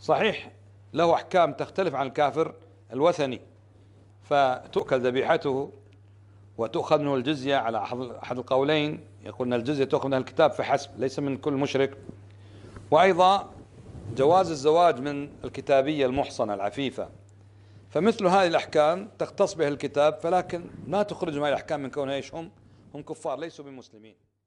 صحيح له أحكام تختلف عن الكافر الوثني فتؤكل ذبيحته وتؤخذ منه الجزية على أحد القولين يقولنا الجزية تؤخذ منها الكتاب فحسب ليس من كل مشرك وأيضا جواز الزواج من الكتابية المحصنة العفيفة فمثل هذه الأحكام تختص بها الكتاب فلكن ما تخرجهم هذه الأحكام من كونها ايش هم هم كفار ليسوا بمسلمين